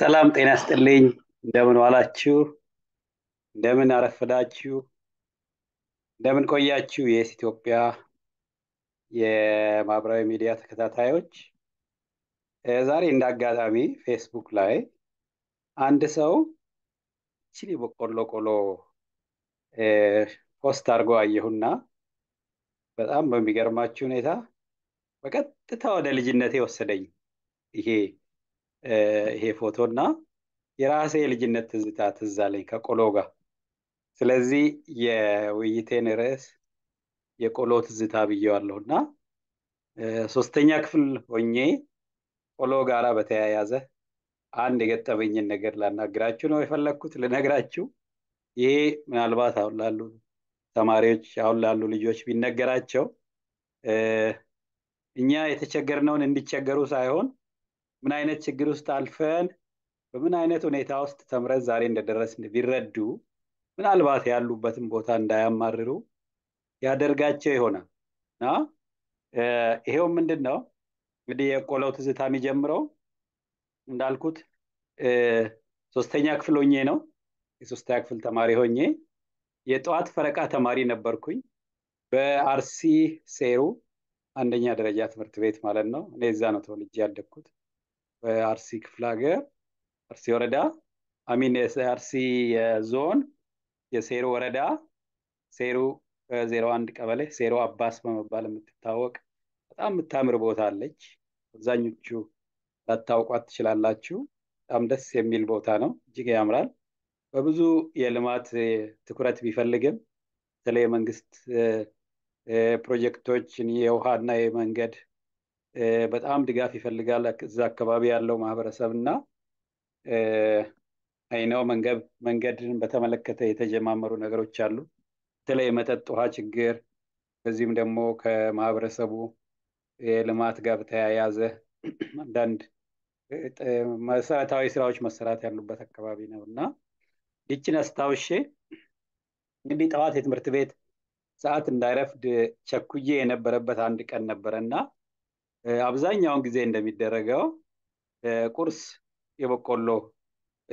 ሰላም ጤና ይስጥልኝ። እንደምን ዋላችሁ? እንደምን አረፍዳችሁ እንደምን ቆያችሁ? የስ ኢትዮጵያ የማህበራዊ ሚዲያ ተከታታዮች፣ ዛሬ እንደ አጋጣሚ ፌስቡክ ላይ አንድ ሰው ቺሊ በቆሎ ቆሎ ፖስት አድርጎ አየሁና በጣም በሚገርማችሁ ሁኔታ በቀጥታ ወደ ልጅነት የወሰደኝ ይሄ ይሄ ፎቶ እና የራሴ የልጅነት ትዝታ ትዝ አለኝ ከቆሎ ጋር። ስለዚህ የውይይቴን ርዕስ የቆሎ ትዝታ ብየዋለሁ እና ሶስተኛ ክፍል ሆኜ ቆሎ ጋራ በተያያዘ አንድ የገጠመኝን ነገር ላናግራችሁ ነው የፈለግኩት ልነግራችሁ። ይሄ ምናልባት አሁን ላሉ ተማሪዎች አሁን ላሉ ልጆች ቢነገራቸው እኛ የተቸገርነውን እንዲቸገሩ ሳይሆን ምን አይነት ችግር ውስጥ አልፈን በምን አይነት ሁኔታ ውስጥ ተምረን ዛሬ እንደደረስ ቢረዱ ምናልባት ያሉበትን ቦታ እንዳያማርሩ ያደርጋቸው ይሆናል እና ይሄው ምንድን ነው እንግዲህ የቆለው ትዝታ የሚጀምረው እንዳልኩት ሶስተኛ ክፍል ሆኜ ነው የሶስተኛ ክፍል ተማሪ ሆኜ የጠዋት ፈረቃ ተማሪ ነበርኩኝ በአርሲ ሴሩ አንደኛ ደረጃ ትምህርት ቤት ማለት ነው እኔ እዛ ነው ተወልጄ ያደግኩት በአርሲ ክፍለ ሀገር አርሲ ወረዳ አሚን አርሲ ዞን የሴሩ ወረዳ ሴሩ ዜሮ አንድ ቀበሌ ሴሮ አባስ በመባል የምትታወቅ በጣም የምታምር ቦታ አለች። አብዛኞቹ ላታውቋት ትችላላችሁ። በጣም ደስ የሚል ቦታ ነው። እጅግ ያምራል። በብዙ የልማት ትኩረት ቢፈልግም በተለይ የመንግስት ፕሮጀክቶችን የውሃና የመንገድ በጣም ድጋፍ ይፈልጋል እዛ አካባቢ ያለው ማህበረሰብ እና አይነው መንገድን በተመለከተ የተጀማመሩ ነገሮች አሉ። በተለይ የመጠጥ ውሃ ችግር በዚህም ደግሞ ከማህበረሰቡ ልማት ጋር በተያያዘ አንዳንድ መሰረታዊ ስራዎች መሰራት ያሉበት አካባቢ ነው እና ይችን አስታውሼ እንግዲህ ጠዋት የትምህርት ቤት ሰዓት እንዳይረፍድ ቸኩዬ የነበረበት አንድ ቀን ነበረ እና አብዛኛውን ጊዜ እንደሚደረገው ቁርስ የበቆሎ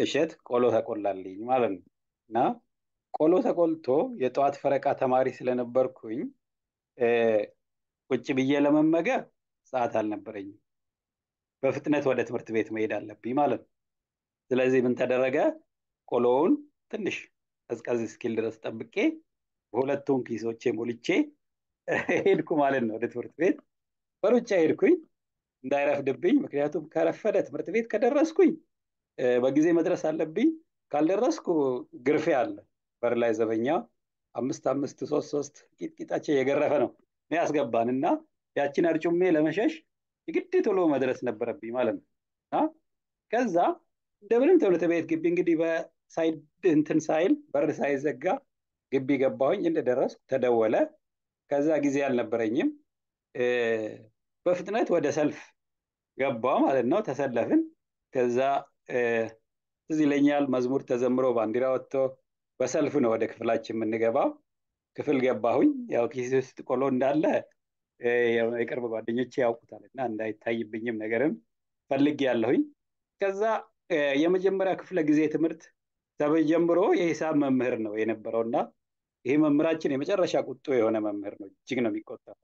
እሸት ቆሎ ተቆላልኝ ማለት ነው እና ቆሎ ተቆልቶ የጠዋት ፈረቃ ተማሪ ስለነበርኩኝ ቁጭ ብዬ ለመመገብ ሰዓት አልነበረኝም። በፍጥነት ወደ ትምህርት ቤት መሄድ አለብኝ ማለት ነው። ስለዚህ ምን ተደረገ? ቆሎውን ትንሽ ቀዝቀዝ ስኪል ድረስ ጠብቄ በሁለቱም ኪሶቼ ሞልቼ ሄድኩ ማለት ነው ወደ ትምህርት ቤት። በሩጫ ሄድኩኝ እንዳይረፍድብኝ። ምክንያቱም ከረፈደ ትምህርት ቤት ከደረስኩኝ በጊዜ መድረስ አለብኝ፣ ካልደረስኩ ግርፌ አለ። በር ላይ ዘበኛ አምስት አምስት ሶስት ሶስት ቂጥቂጣቸው እየገረፈ ነው ያስገባን እና ያችን አርጩሜ ለመሸሽ ግድ ቶሎ መድረስ ነበረብኝ ማለት ነው። እና ከዛ እንደምንም ትምህርት ቤት ግቢ እንግዲህ በሳይድ እንትን ሳይል በር ሳይዘጋ ግቢ ገባሁኝ። እንደደረስኩ ተደወለ። ከዛ ጊዜ አልነበረኝም በፍጥነት ወደ ሰልፍ ገባ ማለት ነው። ተሰለፍን። ከዛ እዚ ለኛል መዝሙር ተዘምሮ ባንዲራ ወጥቶ በሰልፍ ነው ወደ ክፍላችን የምንገባው። ክፍል ገባሁኝ። ያው ኪስ ውስጥ ቆሎ እንዳለ የቅርብ ጓደኞች ያውቁታል እና እንዳይታይብኝም ነገርም ፈልግ ያለሁኝ። ከዛ የመጀመሪያ ክፍለ ጊዜ ትምህርት ተጀምሮ የሂሳብ መምህር ነው የነበረው እና ይህ መምህራችን የመጨረሻ ቁጡ የሆነ መምህር ነው። እጅግ ነው የሚቆጠረው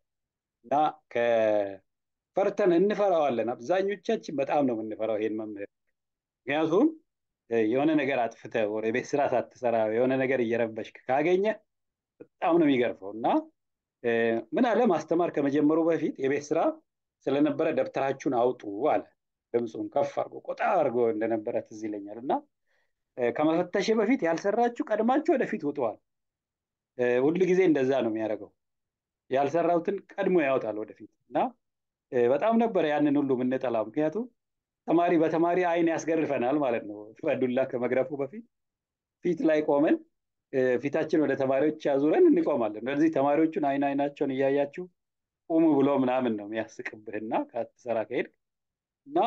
እና ፈርተን እንፈራዋለን። አብዛኞቻችን በጣም ነው የምንፈራው ይሄን መምህር። ምክንያቱም የሆነ ነገር አጥፍተ ወር የቤት ስራ ሳትሰራ የሆነ ነገር እየረበሽክ ካገኘ በጣም ነው የሚገርፈው እና ምን አለ ማስተማር ከመጀመሩ በፊት የቤት ስራ ስለነበረ ደብተራችሁን አውጡ አለ። ድምፁን ከፍ አርጎ ቆጣ አርጎ እንደነበረ ትዝ ይለኛል። እና ከመፈተሽ በፊት ያልሰራችሁ ቀድማችሁ ወደፊት ውጠዋል። ሁሉ ጊዜ እንደዛ ነው የሚያደርገው። ያልሰራሁትን ቀድሞ ያወጣል ወደፊት እና በጣም ነበረ ያንን ሁሉ የምንጠላ። ምክንያቱም ተማሪ በተማሪ አይን ያስገርፈናል ማለት ነው። በዱላ ከመግረፉ በፊት ፊት ላይ ቆመን ፊታችን ወደ ተማሪዎች ያዙረን እንቆማለን። ስለዚህ ተማሪዎቹን አይን አይናቸውን እያያችሁ ቁሙ ብሎ ምናምን ነው የሚያስቅብህና ከአትሰራ ከሄድ እና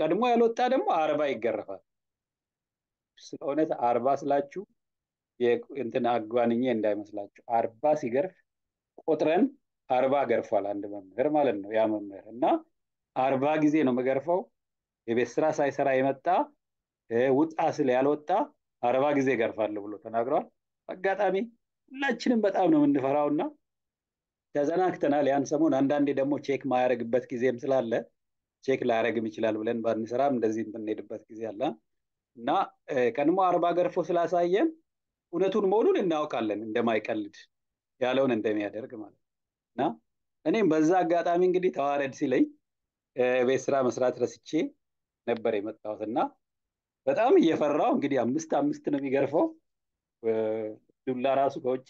ቀድሞ ያልወጣ ደግሞ አርባ ይገረፋል። ስለ እውነት አርባ ስላችሁ እንትን አጓንኜ እንዳይመስላችሁ አርባ ሲገርፍ ቆጥረን አርባ ገርፏል አንድ መምህር ማለት ነው ያ መምህር እና አርባ ጊዜ ነው መገርፈው የቤት ስራ ሳይሰራ የመጣ ውጣ ስለ ያልወጣ አርባ ጊዜ ገርፋለሁ ብሎ ተናግሯል አጋጣሚ ሁላችንም በጣም ነው የምንፈራው እና ተዘናግተናል ያን ሰሞን አንዳንዴ ደግሞ ቼክ ማያደረግበት ጊዜም ስላለ ቼክ ላያደረግም ይችላል ብለን ባንሰራም እንደዚህ የምንሄድበት ጊዜ አለ እና ቀድሞ አርባ ገርፎ ስላሳየን እውነቱን መሆኑን እናውቃለን እንደማይቀልድ ያለውን እንደሚያደርግ ማለት ነው። እና እኔም በዛ አጋጣሚ እንግዲህ ተዋረድ ሲለኝ ቤት ስራ መስራት ረስቼ ነበር የመጣሁት እና በጣም እየፈራው እንግዲህ አምስት አምስት ነው የሚገርፈው ዱላ ራሱ ከውጭ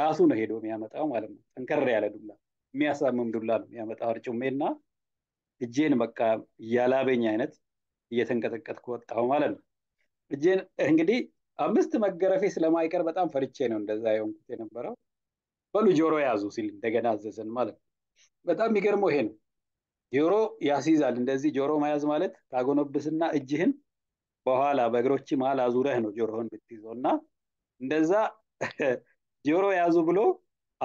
ራሱ ነው ሄዶ የሚያመጣው ማለት ነው። ጠንከር ያለ ዱላ የሚያሳምም ዱላ ነው የሚያመጣው እና እጄን በቃ እያላበኝ አይነት እየተንቀጠቀጥኩ ወጣሁ ማለት ነው። እጄን እንግዲህ አምስት መገረፌ ስለማይቀር በጣም ፈርቼ ነው እንደዛ የሆንኩት የነበረው። በሉ ጆሮ ያዙ ሲል እንደገና አዘዘን ማለት ነው። በጣም የሚገርመው ይሄ ነው። ጆሮ ያስይዛል። እንደዚህ ጆሮ መያዝ ማለት ታጎነብስና እጅህን በኋላ በእግሮች መሀል አዙረህ ነው ጆሮህን ብትይዘው እና እንደዛ ጆሮ ያዙ ብሎ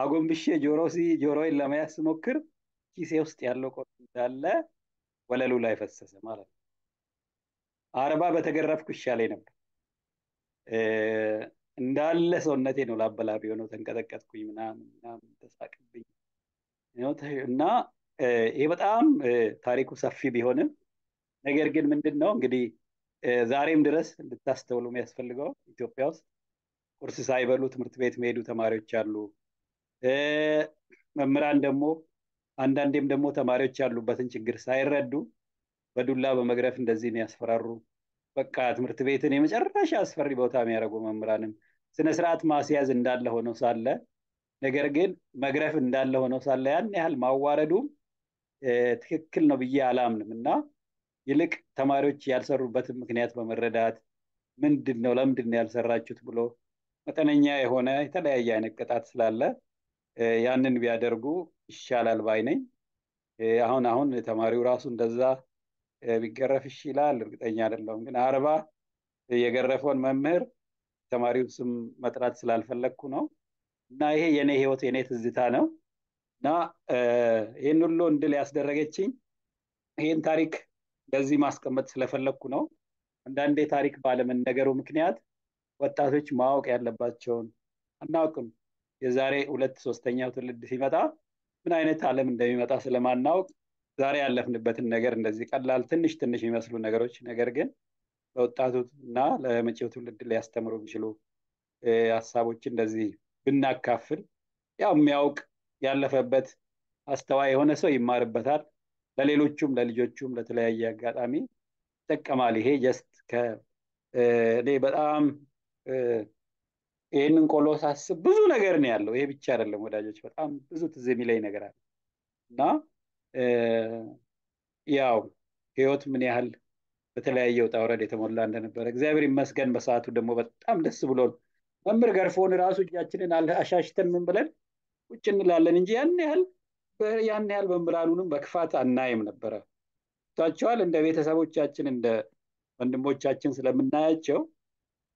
አጎንብሼ ጆሮ ሲ ጆሮዬን ለመያዝ ስሞክር ኪሴ ውስጥ ያለው ቆ እንዳለ ወለሉ ላይ ፈሰሰ ማለት ነው። አርባ በተገረፍኩ ይሻለኝ ነበር። እንዳለ ሰውነቴ ነው ላበላቢ የሆነው ተንቀጠቀጥኩኝ ምናምን ምናምን ተሳቅብኝ እና ይሄ በጣም ታሪኩ ሰፊ ቢሆንም ነገር ግን ምንድን ነው እንግዲህ ዛሬም ድረስ እንድታስተውሉ የሚያስፈልገው ኢትዮጵያ ውስጥ ቁርስ ሳይበሉ ትምህርት ቤት መሄዱ ተማሪዎች አሉ። መምህራን ደግሞ አንዳንዴም ደግሞ ተማሪዎች ያሉበትን ችግር ሳይረዱ በዱላ በመግረፍ እንደዚህ የሚያስፈራሩ በቃ ትምህርት ቤትን የመጨረሻ አስፈሪ ቦታ የሚያደርጉ መምህራንን ስነስርዓት ማስያዝ እንዳለ ሆኖ ሳለ ነገር ግን መግረፍ እንዳለ ሆኖ ሳለ ያን ያህል ማዋረዱም ትክክል ነው ብዬ አላምንም እና ይልቅ ተማሪዎች ያልሰሩበትን ምክንያት በመረዳት ምንድን ነው ለምንድን ነው ያልሰራችሁት ብሎ መጠነኛ የሆነ የተለያየ አይነት ቅጣት ስላለ ያንን ቢያደርጉ ይሻላል ባይ ነኝ። አሁን አሁን ተማሪው ራሱ እንደዛ ቢገረፍሽ ይላል። እርግጠኛ አይደለሁም፣ ግን አርባ የገረፈውን መምህር ተማሪው ስም መጥራት ስላልፈለግኩ ነው። እና ይሄ የኔ ህይወት የኔ ትዝታ ነው። እና ይህን ሁሉ እንድል ያስደረገችኝ ይህን ታሪክ ለዚህ ማስቀመጥ ስለፈለግኩ ነው። አንዳንዴ ታሪክ ባለመነገሩ ምክንያት ወጣቶች ማወቅ ያለባቸውን አናውቅም። የዛሬ ሁለት ሶስተኛው ትውልድ ሲመጣ ምን አይነት አለም እንደሚመጣ ስለማናውቅ ዛሬ ያለፍንበትን ነገር እንደዚህ ቀላል ትንሽ ትንሽ የሚመስሉ ነገሮች ነገር ግን ለወጣቱ እና ለመጪው ትውልድ ሊያስተምሩ የሚችሉ ሀሳቦች እንደዚህ ብናካፍል ያው የሚያውቅ ያለፈበት አስተዋይ የሆነ ሰው ይማርበታል። ለሌሎቹም ለልጆቹም ለተለያየ አጋጣሚ ይጠቀማል። ይሄ ጀስት እኔ በጣም ይህንን ቆሎ ሳስብ ብዙ ነገር ነው ያለው። ይሄ ብቻ አይደለም ወዳጆች፣ በጣም ብዙ ትዝ የሚለይ ነገር አለ እና ያው ህይወት ምን ያህል በተለያየ ውጣ ውረድ የተሞላ እንደነበረ እግዚአብሔር ይመስገን። በሰዓቱ ደግሞ በጣም ደስ ብሎን መምር ገርፎን ራሱ እጃችንን አሻሽተን ምን ብለን ቁጭ እንላለን እንጂ ያን ያህል ያን ያህል መምራኑንም በክፋት አናይም ነበረ። ቷቸዋል እንደ ቤተሰቦቻችን እንደ ወንድሞቻችን ስለምናያቸው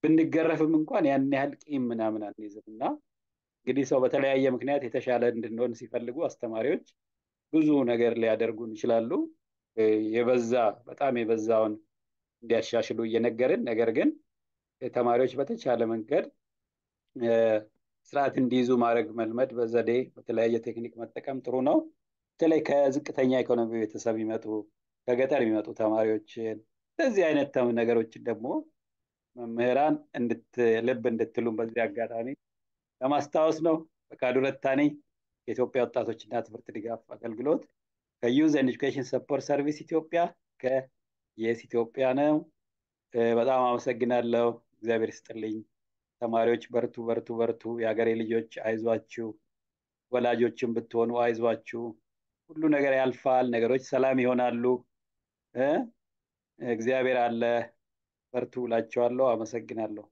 ብንገረፍም እንኳን ያን ያህል ቂም ምናምን አንይዝም እና እንግዲህ ሰው በተለያየ ምክንያት የተሻለ እንድንሆን ሲፈልጉ አስተማሪዎች ብዙ ነገር ሊያደርጉን ይችላሉ። የበዛ በጣም የበዛውን እንዲያሻሽሉ እየነገርን ነገር ግን ተማሪዎች በተቻለ መንገድ ስርዓት እንዲይዙ ማድረግ መልመድ፣ በዘዴ በተለያየ ቴክኒክ መጠቀም ጥሩ ነው። በተለይ ከዝቅተኛ ኢኮኖሚ ቤተሰብ ይመጡ ከገጠር የሚመጡ ተማሪዎችን እንደዚህ አይነት ነገሮችን ደግሞ መምህራን ልብ እንድትሉም በዚህ አጋጣሚ ለማስታወስ ነው። ፈቃዱ ረታ ከኢትዮጵያ ወጣቶችና ትምህርት ድጋፍ አገልግሎት ከዩዝ ኤንድ ኤጁኬሽን ሰፖርት ሰርቪስ ኢትዮጵያ ከየስ ኢትዮጵያ ነው። በጣም አመሰግናለሁ። እግዚአብሔር ይስጥልኝ። ተማሪዎች በርቱ፣ በርቱ፣ በርቱ። የሀገሬ ልጆች አይዟችሁ። ወላጆችም ብትሆኑ አይዟችሁ። ሁሉ ነገር ያልፋል። ነገሮች ሰላም ይሆናሉ። እግዚአብሔር አለ። በርቱ እላችኋለሁ። አመሰግናለሁ።